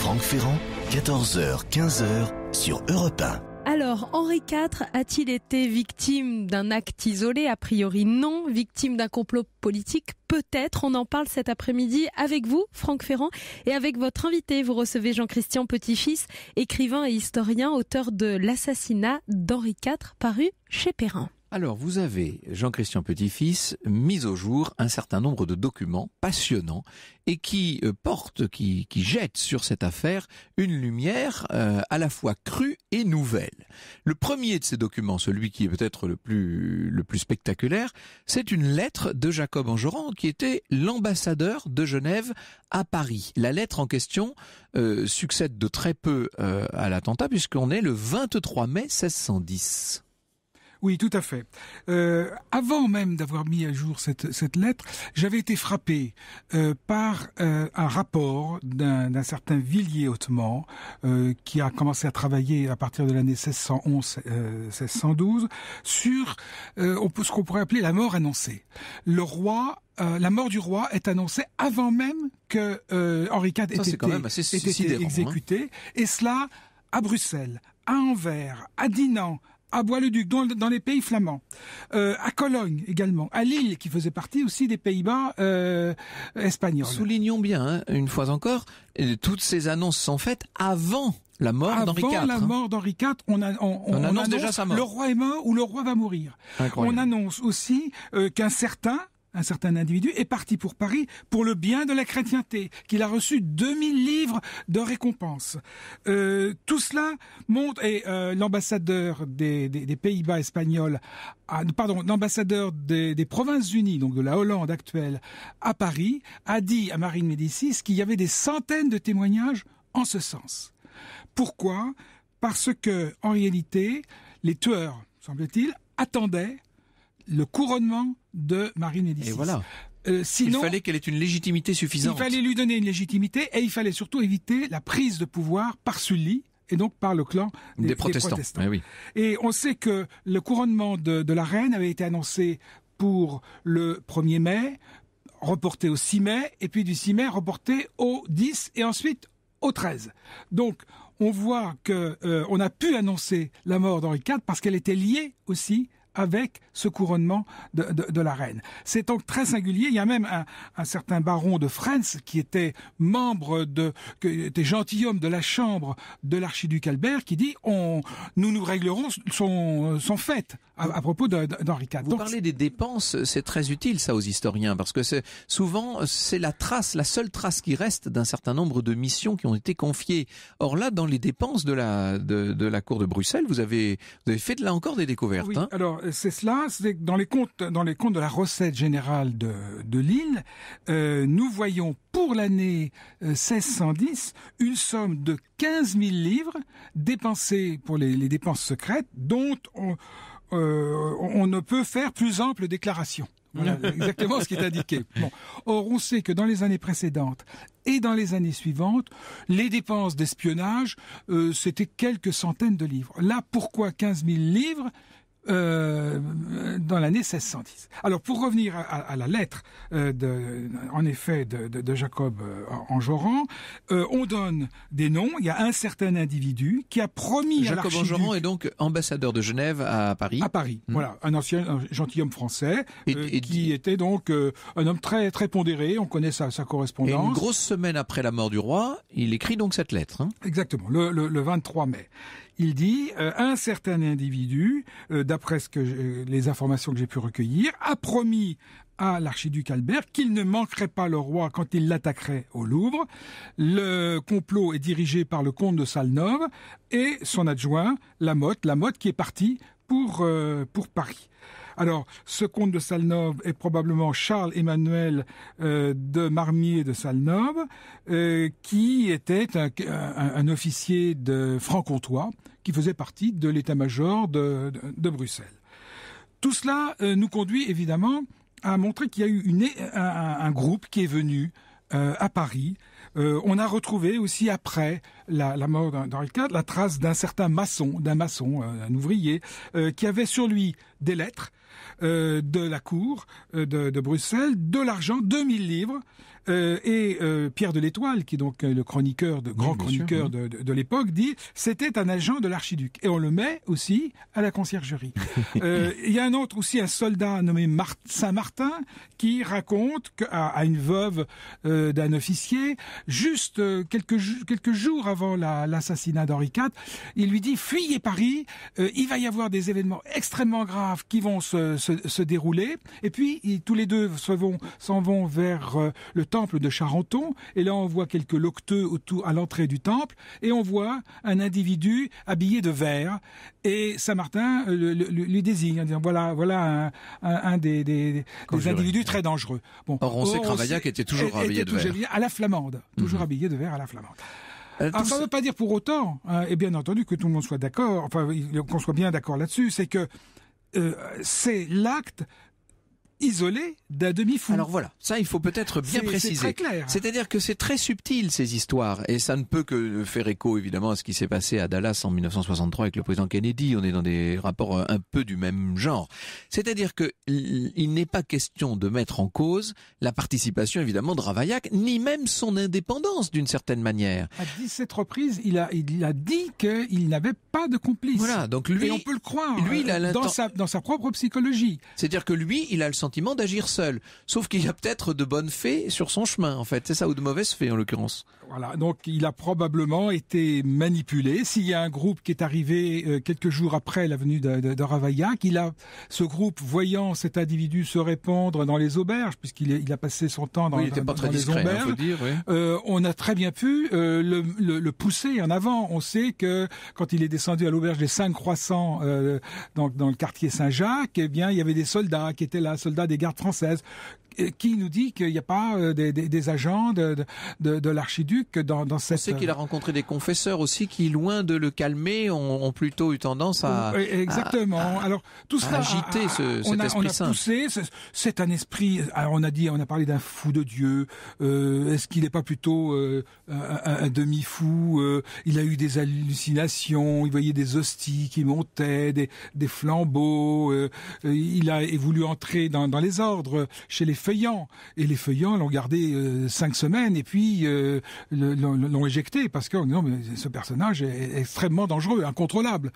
S1: Franck Ferrand, 14h-15h sur Europe 1.
S2: Alors, Henri IV a-t-il été victime d'un acte isolé A priori non. Victime d'un complot politique Peut-être. On en parle cet après-midi avec vous, Franck Ferrand, et avec votre invité. Vous recevez Jean-Christian Petit-Fils, écrivain et historien, auteur de L'assassinat d'Henri IV, paru chez Perrin.
S1: Alors, vous avez, Jean-Christian Petit-Fils, mis au jour un certain nombre de documents passionnants et qui euh, portent, qui, jettent sur cette affaire une lumière euh, à la fois crue et nouvelle. Le premier de ces documents, celui qui est peut-être le plus, spectaculaire, c'est une lettre de Jacob Angerand qui était l'ambassadeur de Genève à Paris. La lettre en question euh, succède de très peu à l'attentat puisqu'on est le 23 mai 1610.
S3: Oui, tout à fait. Euh, avant même d'avoir mis à jour cette, lettre, j'avais été frappé euh, par euh, un rapport d'un certain Villiers Hautement, qui a commencé à travailler à partir de l'année 1611-1612, sur ce qu'on pourrait appeler la mort annoncée. Le roi la mort du roi est annoncée avant même que euh, Henri IV ait été, hein. exécuté, et cela à Bruxelles, à Anvers, à Dinan, à Bois-le-Duc, dans, les pays flamands, euh, à Cologne également, à Lille, qui faisait partie aussi des Pays-Bas euh, espagnols. Soulignons bien, hein, une fois encore, euh, toutes ces annonces sont faites avant
S1: la mort d'Henri IV. la hein. mort
S3: d'Henri IV, on, annonce, déjà sa mort. Le roi est mort ou le roi va mourir. On annonce aussi qu'un certain un certain individu est parti pour Paris pour le bien de la chrétienté, qu'il a reçu 2000 livres de récompense. Euh, tout cela montre, et euh, l'ambassadeur des, Pays-Bas espagnols, pardon, l'ambassadeur des, des Provinces-Unies, donc de la Hollande actuelle, à Paris, a dit à Marine Médicis qu'il y avait des centaines de témoignages en ce sens. Pourquoi Parce que, en réalité, les tueurs, semble-t-il, attendaient le couronnement de marie Médicis. Et voilà. Euh, il fallait qu'elle ait une légitimité suffisante. Il fallait lui donner une légitimité et il fallait surtout éviter la prise de pouvoir par Sully et donc par le clan des, protestants. Et on sait que le couronnement de, la reine avait été annoncé pour le 1er mai, reporté au 6 mai, et puis du 6 mai reporté au 10 et ensuite au 13. Donc on voit que euh, on a pu annoncer la mort d'Henri IV parce qu'elle était liée aussi avec ce couronnement de, la reine. C'est donc très singulier. Il y a même un, certain baron de France qui était membre de, qui était gentilhomme de la chambre de l'archiduc Albert, qui dit on, nous nous réglerons son, son fait à, propos d'Henri IV. Vous parlez des dépenses, c'est très utile ça aux historiens parce que souvent
S1: c'est la trace, la seule trace qui reste d'un certain nombre de missions qui ont été confiées. Or là, dans les dépenses de la de, la cour de Bruxelles, vous avez fait de là encore des découvertes. Oui, hein.
S3: alors c'est cela. C'est dans les comptes, dans les comptes de la recette générale de, Lille, euh, nous voyons pour l'année 1610 euh, une somme de 15 000 livres dépensés pour les, dépenses secrètes, dont euh, on, ne peut faire plus ample déclaration. Voilà [LAUGHS] exactement ce qui est indiqué. Or, on sait que dans les années précédentes et dans les années suivantes, les dépenses d'espionnage, c'était quelques centaines de livres. Là, pourquoi 15 000 livres euh, dans l'année 1610. Alors pour revenir à, à la lettre, euh, de, en effet, de, de, de Jacob euh, euh, on donne des noms. Il y a un certain individu qui a promis Jacob à Jacob est
S1: donc ambassadeur de Genève à Paris. À Paris, hmm. voilà,
S3: un ancien gentilhomme français euh, et, qui était donc un homme très très pondéré. On connaît sa, sa correspondance. Et une grosse
S1: semaine après la mort du roi, il écrit donc cette lettre. Hein
S3: Exactement, le, le, le 23 mai il dit euh, un certain individu, euh, d'après ce que euh, les informations que j'ai pu recueillir, a promis à l'archiduc Albert qu'il ne manquerait pas le roi quand il l'attaquerait au Louvre. Le complot est dirigé par le comte de Salnov et son adjoint Lamotte, Lamotte qui est parti pour, pour Paris. Alors, ce comte de Salnov est probablement Charles-Emmanuel euh, de Marmier de Salnov, euh, qui était un, officier de franc-comtois, qui faisait partie de l'état-major de, Bruxelles. Tout cela euh, nous conduit évidemment à montrer qu'il y a eu un, groupe qui est venu euh, à Paris. Euh, on a retrouvé aussi après la, mort d'Henri IV la trace d'un certain maçon, d'un maçon, euh, un ouvrier, qui avait sur lui des lettres de la cour de, de Bruxelles, de l'argent, 2000 livres, euh, et euh, Pierre de l'Étoile, qui est donc euh, le chroniqueur, de, grand chroniqueur de, de, l'époque, dit c'était un agent de l'archiduc. Et on le met aussi à la conciergerie. [LAUGHS] Il y a un autre aussi, un soldat nommé Saint-Martin, qui raconte qu à, une veuve d'un officier, juste quelques, quelques jours avant l'assassinat d'Henri IV, il lui dit fuyez Paris, il va y avoir des événements extrêmement graves qui vont se, se, se dérouler. Et puis, ils, tous les deux s'en vont, vont vers le temple de Charenton, et là on voit quelques locteux autour à l'entrée du temple, et on voit un individu habillé de vert, et Saint-Martin euh, lui désigne en disant voilà, voilà un, des, individus très dangereux. Bon, Or, on sait que était toujours habillé de vert. À la flamande, toujours habillé de vert à la flamande. ça ne veut pas dire pour autant, hein, et bien entendu que tout le monde soit d'accord, enfin qu'on soit bien d'accord là-dessus, c'est que euh, c'est l'acte isolé d'un demi-fou. Alors voilà, ça il faut peut-être bien préciser. C'est clair.
S1: C'est-à-dire que c'est très subtil ces histoires et ça ne peut que faire écho évidemment à ce qui s'est passé à Dallas en 1963 avec le président Kennedy. On est dans des rapports un peu du même genre. C'est-à-dire que il n'est pas question de mettre en cause la participation évidemment de Ravaillac ni même son indépendance d'une certaine manière.
S3: À 17 reprises, il a il a dit qu'il n'avait pas de complice. Voilà, donc lui on peut le croire. Lui euh, dans sa dans sa propre
S1: psychologie. C'est-à-dire que lui, il a le sentiment d'agir seul. Sauf qu'il y a peut-être de bonnes fées sur son chemin, en fait. C'est ça, ou de mauvaises fées, en l'occurrence.
S3: Voilà. Donc, il a probablement été manipulé. S'il y a un groupe qui est arrivé euh, quelques jours après la venue de, de, de Ravaillac, a, ce groupe, voyant cet individu se répandre dans les auberges, puisqu'il il a passé son temps dans, les auberges, on a très bien pu euh, le, pousser en avant. On sait que quand il est descendu à l'auberge des Cinq Croissants euh, dans, dans le quartier Saint-Jacques, eh bien, il y avait des soldats qui étaient là, soldats des gardes françaises euh, qui nous dit qu'il n'y a pas euh, des, agents de, l'archiduc dans, cette... On sait qu'il a rencontré des confesseurs aussi qui,
S1: loin de le calmer, ont, plutôt eu tendance à... Eh, exactement. Alors, tout cela... agiter ce, cet on esprit on a poussé,
S3: c'est un esprit... Alors, on a dit, on a parlé d'un fou de Dieu. Euh, est-ce qu'il n'est pas plutôt un, demi-fou Il a eu des hallucinations, il voyait des hosties qui montaient, des, flambeaux. il a voulu entrer dans, dans les ordres chez les Feuillants. Et les Feuillants l'ont gardé euh, cinq semaines et puis euh, l'ont éjecté parce que non, mais ce personnage est extrêmement dangereux, incontrôlable.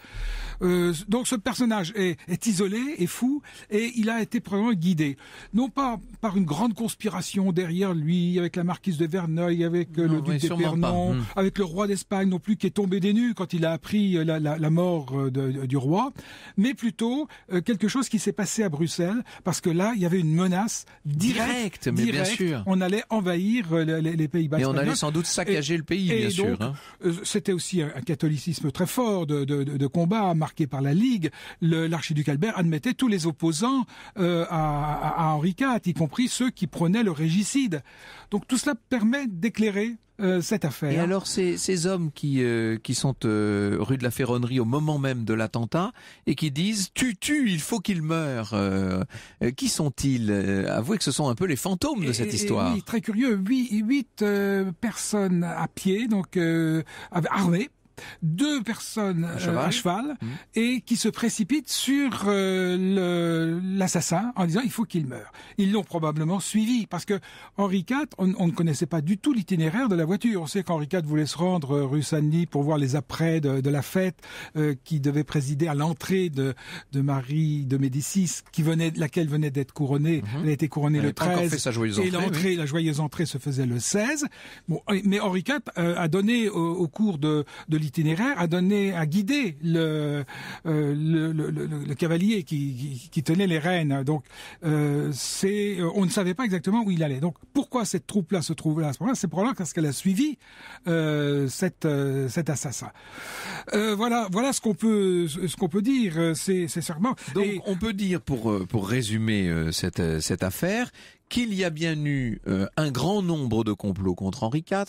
S3: Euh, donc ce personnage est, isolé, est fou et il a été probablement guidé. Non pas par une grande conspiration derrière lui, avec la marquise de Verneuil, avec le duc de hmm. avec le roi d'Espagne non plus qui est tombé des nues quand il a appris la, mort du roi, mais plutôt quelque chose qui s'est passé à Bruxelles parce que là, il y avait une menace direct, mais bien sûr. On allait envahir euh, les, Pays-Bas. Et on allait sans doute saccager le pays, bien sûr. Hein. Euh, c'était aussi un, catholicisme très fort de, combat, marqué par la Ligue. L'archiduc Albert admettait tous les opposants euh, à, à Henri IV, y compris ceux qui prenaient le régicide. Donc tout cela permet d'éclairer euh, cette affaire. Et
S1: alors ces, ces hommes qui euh, qui sont euh, rue de la Ferronnerie au moment même de l'attentat et qui disent tu tu il faut qu'il meure. qui sont-ils Avouez que ce sont un peu les fantômes de cette histoire. oui,
S3: très curieux. Huit, huit personnes à pied, donc armées, deux personnes à euh, cheval, mm. et qui se précipitent sur euh, l'assassin en disant il faut qu'il meure. Ils l'ont probablement suivi parce que Henri IV, on, ne connaissait pas du tout l'itinéraire de la voiture. On sait qu'Henri IV voulait se rendre euh, rue Saint-Denis pour voir les apprêts de, la fête qui devait présider à l'entrée de, de, Marie de Médicis, qui venait, laquelle venait d'être couronnée. Mhm. Elle a été couronnée le 13 et l'entrée, la joyeuse entrée se faisait le 16. Bon, mais Henri IV a donné au, cours de, de itinéraire, a donné, guidé euh, le, le, cavalier qui, tenait les rênes. Donc, euh, euh, on ne savait pas exactement où il allait. Donc, pourquoi cette troupe-là se trouvait là à ce moment-là C'est probablement parce qu'elle a suivi cette, cet assassin. voilà, voilà ce qu'on peut, ce qu'on peut dire. C'est, certainement... Donc, on peut dire
S1: pour pour résumer cette cette affaire qu'il y a bien eu euh, un grand nombre de complots contre Henri IV,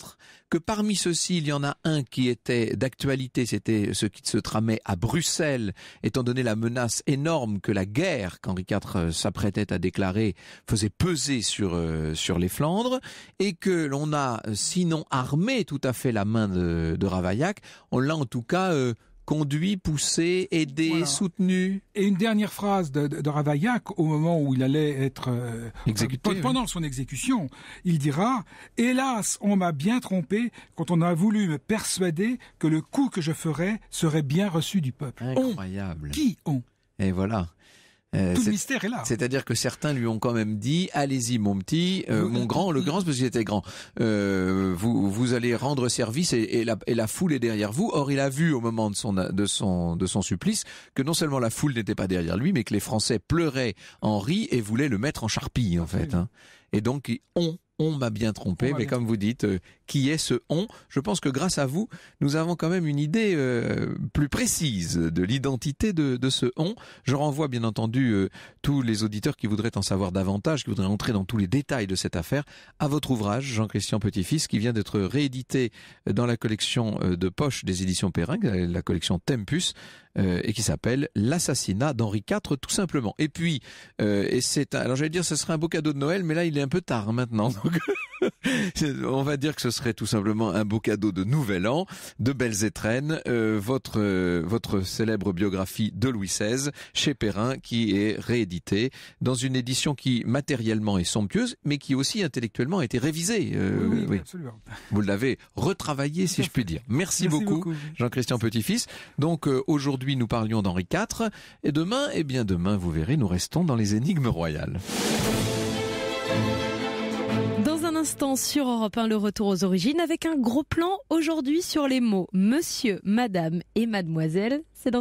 S1: que parmi ceux-ci, il y en a un qui était d'actualité, c'était ce qui se tramait à Bruxelles, étant donné la menace énorme que la guerre qu'Henri IV euh, s'apprêtait à déclarer faisait peser sur, euh, sur les Flandres, et que l'on a, sinon armé tout à fait la main de, Ravaillac, on l'a en tout
S3: cas conduit, poussé, aidé, soutenu. Et une dernière phrase de, Ravaillac au moment où il allait être euh, exécuté. pendant son exécution, il dira "Hélas, on m'a bien trompé quand on a voulu me persuader que le coup que je ferais serait bien reçu du peuple."
S1: Incroyable. qui ont Et voilà. Euh, mystère là. C'est-à-dire que certains lui ont quand même dit allez-y mon petit, euh, mon grand, le grand, parce qu'il était grand. Euh, vous vous allez rendre service et, la, foule est derrière vous. Or il a vu au moment de son de son de son supplice que non seulement la foule n'était pas derrière lui, mais que les Français pleuraient Henri et voulaient le mettre en charpie en ah, fait. Hein. Et donc on on m'a bien trompé, mais comme vous dites, qui est ce on. Je pense que grâce à vous, nous avons quand même une idée euh, plus précise de l'identité de, ce on. Je renvoie bien entendu euh, tous les auditeurs qui voudraient en savoir davantage, qui voudraient entrer dans tous les détails de cette affaire, à votre ouvrage, Jean-Christian Petit-Fils, qui vient d'être réédité dans la collection euh, de poche des éditions Perrin, la collection Tempus, et qui s'appelle L'assassinat d'Henri IV, tout simplement. Et puis, et c'est alors j'allais dire, ce serait un beau cadeau de Noël, mais là il est un peu tard maintenant. Donc... [LAUGHS] On va dire que ce serait tout simplement un beau cadeau de Nouvel An, de belles étrennes, euh, votre euh, votre célèbre biographie de Louis XVI chez Perrin, qui est rééditée dans une édition qui matériellement est somptueuse, mais qui aussi intellectuellement a été révisée. Euh, oui, Vous l'avez retravaillée, si je puis dire. [LAUGHS] Merci, beaucoup, Jean-Christian Petit-Fils. Donc aujourd'hui, nous parlions d'Henri IV, et demain, eh bien demain, vous verrez, nous restons dans les énigmes royales
S2: instant sur Europe 1, le retour aux origines avec un gros plan aujourd'hui sur les mots monsieur, madame et mademoiselle. C'est